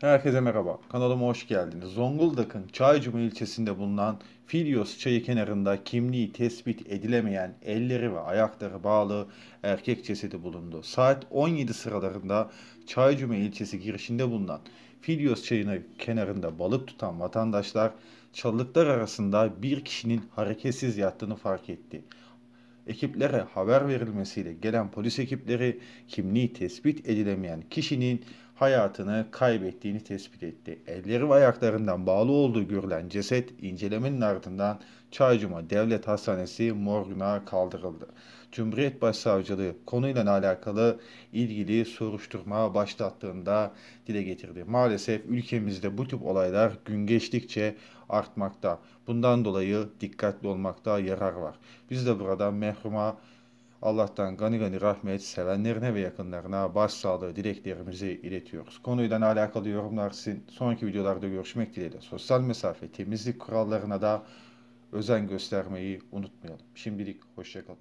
Herkese merhaba, kanalıma hoş geldiniz. Zonguldak'ın Çaycuma ilçesinde bulunan Filios çayı kenarında kimliği tespit edilemeyen elleri ve ayakları bağlı erkek cesedi bulundu. Saat 17 sıralarında Çaycuma ilçesi girişinde bulunan Filios çayını kenarında balık tutan vatandaşlar çalılıklar arasında bir kişinin hareketsiz yattığını fark etti ekiplere haber verilmesiyle gelen polis ekipleri kimliği tespit edilemeyen kişinin hayatını kaybettiğini tespit etti. Elleri ve ayaklarından bağlı olduğu görülen ceset incelemenin ardından Çaycuma Devlet Hastanesi morguna kaldırıldı. Cumhuriyet Başsavcılığı konuyla alakalı ilgili soruşturma başlattığında dile getirdi. Maalesef ülkemizde bu tip olaylar gün geçtikçe artmakta. Bundan dolayı dikkatli olmakta yarar var. Biz de burada merhuma Allah'tan gani gani rahmet sevenlerine ve yakınlarına başsağlığı dileklerimizi iletiyoruz. Konuyla alakalı yorumlar için sonraki videolarda görüşmek dileğiyle. Sosyal mesafe, temizlik kurallarına da özen göstermeyi unutmayalım. Şimdilik hoşçakalın.